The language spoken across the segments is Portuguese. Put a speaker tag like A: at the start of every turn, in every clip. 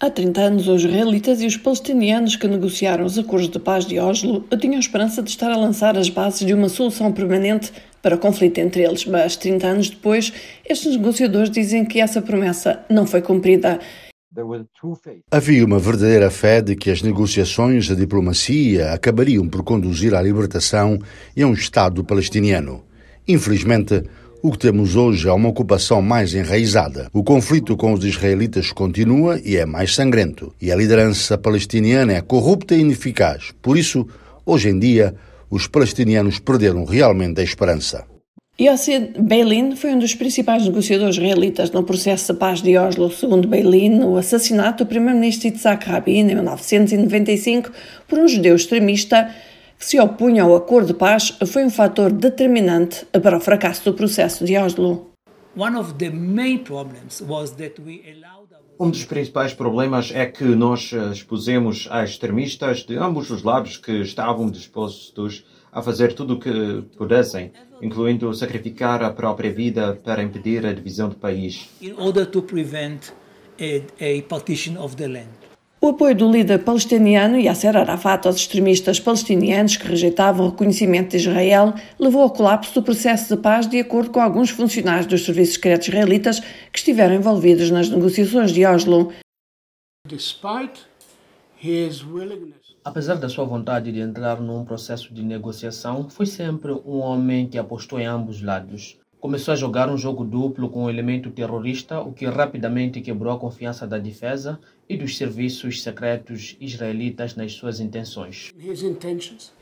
A: Há 30 anos, os israelitas e os palestinianos que negociaram os acordos de paz de Oslo tinham esperança de estar a lançar as bases de uma solução permanente para o conflito entre eles, mas 30 anos depois, estes negociadores dizem que essa promessa não foi cumprida.
B: Havia uma verdadeira fé de que as negociações, a diplomacia, acabariam por conduzir à libertação e a um Estado palestiniano. Infelizmente, o que temos hoje é uma ocupação mais enraizada. O conflito com os israelitas continua e é mais sangrento. E a liderança palestiniana é corrupta e ineficaz. Por isso, hoje em dia, os palestinianos perderam realmente a esperança.
A: Yossi Beilin foi um dos principais negociadores israelitas no processo de paz de Oslo. Segundo Beilin, o assassinato do primeiro-ministro Yitzhak Rabin em 1995 por um judeu extremista se opunha ao acordo de paz foi um fator determinante para o fracasso do processo de Oslo.
C: Um dos principais problemas é que nós eh, expusemos a extremistas de ambos os lados que estavam dispostos a fazer tudo o que pudessem, incluindo sacrificar a própria vida para impedir a divisão do país. In order to prevent a, a partition of the land.
A: O apoio do líder palestiniano Yasser Arafat aos extremistas palestinianos que rejeitavam o reconhecimento de Israel levou ao colapso do processo de paz, de acordo com alguns funcionários dos serviços secretos israelitas que estiveram envolvidos nas negociações de Oslo.
C: Apesar da sua vontade de entrar num processo de negociação, foi sempre um homem que apostou em ambos lados começou a jogar um jogo duplo com o um elemento terrorista, o que rapidamente quebrou a confiança da defesa e dos serviços secretos israelitas nas suas intenções.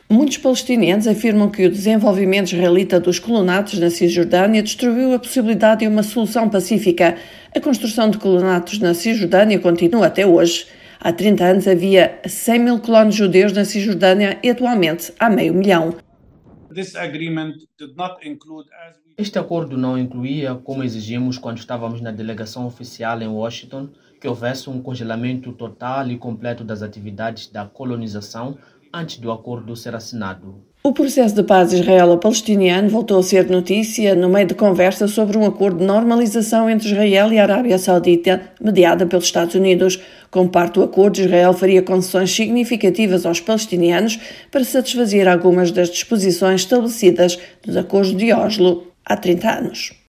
A: Muitos palestinianos afirmam que o desenvolvimento israelita dos colonatos na Cisjordânia destruiu a possibilidade de uma solução pacífica. A construção de colonatos na Cisjordânia continua até hoje. Há 30 anos havia 100 mil colonos judeus na Cisjordânia e atualmente há meio milhão.
C: Este acordo não incluía, como exigimos quando estávamos na delegação oficial em Washington, que houvesse um congelamento total e completo das atividades da colonização antes do acordo ser assinado.
A: O processo de paz israelo-palestiniano voltou a ser notícia no meio de conversa sobre um acordo de normalização entre Israel e a Arábia Saudita, mediada pelos Estados Unidos. Como parte do acordo, Israel faria concessões significativas aos palestinianos para satisfazer algumas das disposições estabelecidas nos acordos de Oslo há 30 anos.